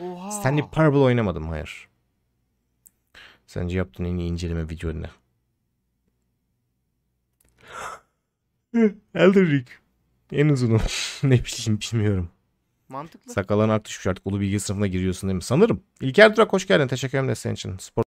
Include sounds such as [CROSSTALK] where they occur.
Oha. Stanley Parable oynamadım hayır. Sence yaptığın en iyi inceleme video ne? [GASPS] Elden Ring. En uzunu. [LAUGHS] ne bileyim bilmiyorum. Mantıklı. Sakalların artış artık. Ulu bilgi sınıfına giriyorsun değil mi? Sanırım. İlker Durak hoş geldin. Teşekkür ederim de senin için. Spor